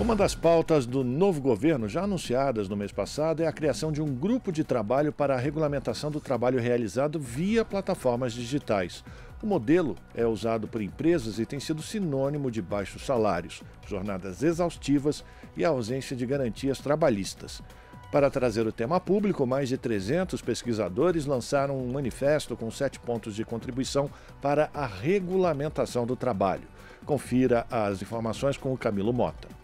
Uma das pautas do novo governo, já anunciadas no mês passado, é a criação de um grupo de trabalho para a regulamentação do trabalho realizado via plataformas digitais. O modelo é usado por empresas e tem sido sinônimo de baixos salários, jornadas exaustivas e ausência de garantias trabalhistas. Para trazer o tema a público, mais de 300 pesquisadores lançaram um manifesto com sete pontos de contribuição para a regulamentação do trabalho. Confira as informações com o Camilo Mota.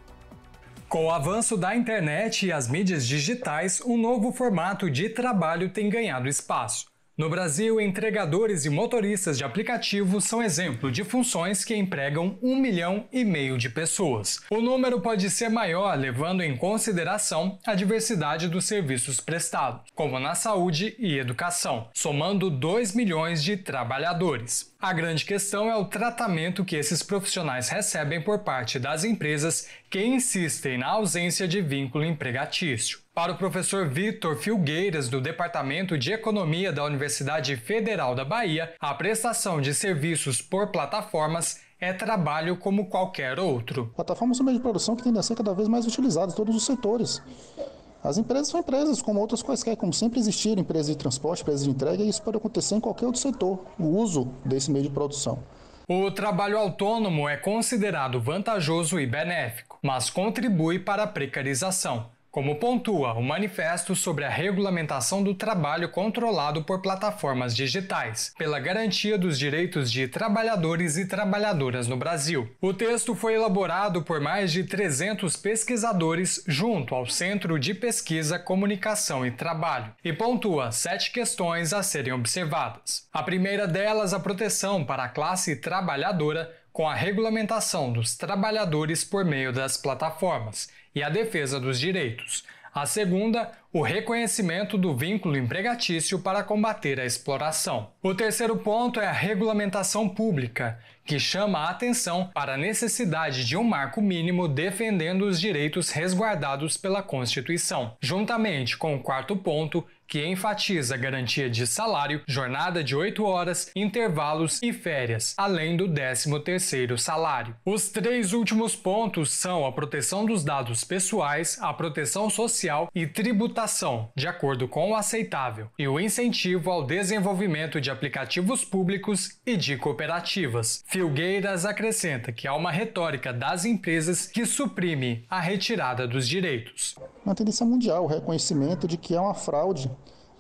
Com o avanço da internet e as mídias digitais, um novo formato de trabalho tem ganhado espaço. No Brasil, entregadores e motoristas de aplicativos são exemplo de funções que empregam um milhão e meio de pessoas. O número pode ser maior, levando em consideração a diversidade dos serviços prestados, como na saúde e educação, somando 2 milhões de trabalhadores. A grande questão é o tratamento que esses profissionais recebem por parte das empresas que insistem na ausência de vínculo empregatício. Para o professor Vitor Filgueiras, do Departamento de Economia da Universidade Federal da Bahia, a prestação de serviços por plataformas é trabalho como qualquer outro. Plataformas são meio de produção que tendem a ser cada vez mais utilizadas em todos os setores. As empresas são empresas como outras quaisquer, como sempre existiram empresas de transporte, empresas de entrega, e isso pode acontecer em qualquer outro setor, o uso desse meio de produção. O trabalho autônomo é considerado vantajoso e benéfico, mas contribui para a precarização como pontua o Manifesto sobre a Regulamentação do Trabalho Controlado por Plataformas Digitais, pela garantia dos direitos de trabalhadores e trabalhadoras no Brasil. O texto foi elaborado por mais de 300 pesquisadores junto ao Centro de Pesquisa, Comunicação e Trabalho e pontua sete questões a serem observadas. A primeira delas, a proteção para a classe trabalhadora com a regulamentação dos trabalhadores por meio das plataformas e a defesa dos direitos. A segunda, o reconhecimento do vínculo empregatício para combater a exploração. O terceiro ponto é a regulamentação pública, que chama a atenção para a necessidade de um marco mínimo defendendo os direitos resguardados pela Constituição, juntamente com o quarto ponto, que enfatiza a garantia de salário, jornada de 8 horas, intervalos e férias, além do 13º salário. Os três últimos pontos são a proteção dos dados pessoais, a proteção social e tributação regulação, de acordo com o aceitável, e o incentivo ao desenvolvimento de aplicativos públicos e de cooperativas. Filgueiras acrescenta que há uma retórica das empresas que suprime a retirada dos direitos. Uma tendência mundial, o reconhecimento de que há uma fraude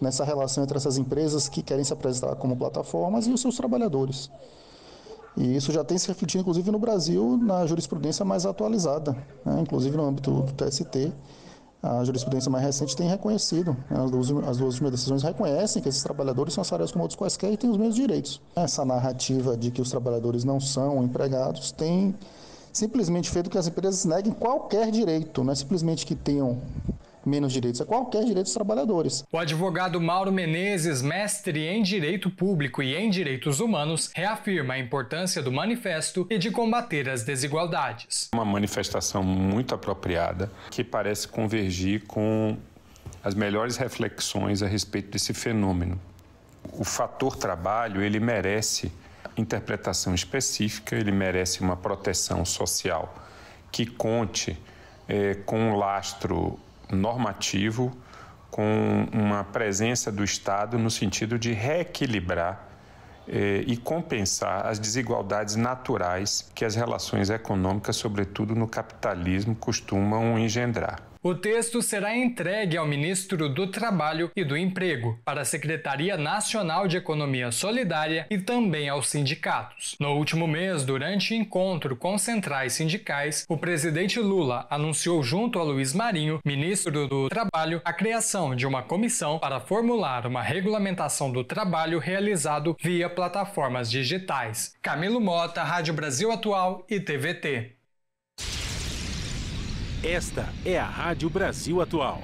nessa relação entre essas empresas que querem se apresentar como plataformas e os seus trabalhadores. E isso já tem se refletido, inclusive, no Brasil, na jurisprudência mais atualizada, né? inclusive no âmbito do TST, a jurisprudência mais recente tem reconhecido, né, as duas, as duas últimas decisões reconhecem que esses trabalhadores são assalariados como outros quaisquer e têm os mesmos direitos. Essa narrativa de que os trabalhadores não são empregados tem simplesmente feito que as empresas neguem qualquer direito, não é simplesmente que tenham menos direitos, é qualquer direito dos trabalhadores. O advogado Mauro Menezes, mestre em direito público e em direitos humanos, reafirma a importância do manifesto e de combater as desigualdades. Uma manifestação muito apropriada que parece convergir com as melhores reflexões a respeito desse fenômeno. O fator trabalho, ele merece interpretação específica, ele merece uma proteção social que conte é, com um lastro normativo com uma presença do Estado no sentido de reequilibrar eh, e compensar as desigualdades naturais que as relações econômicas, sobretudo no capitalismo, costumam engendrar. O texto será entregue ao ministro do Trabalho e do Emprego, para a Secretaria Nacional de Economia Solidária e também aos sindicatos. No último mês, durante encontro com centrais sindicais, o presidente Lula anunciou junto a Luiz Marinho, ministro do Trabalho, a criação de uma comissão para formular uma regulamentação do trabalho realizado via plataformas digitais. Camilo Mota, Rádio Brasil Atual e TVT. Esta é a Rádio Brasil Atual.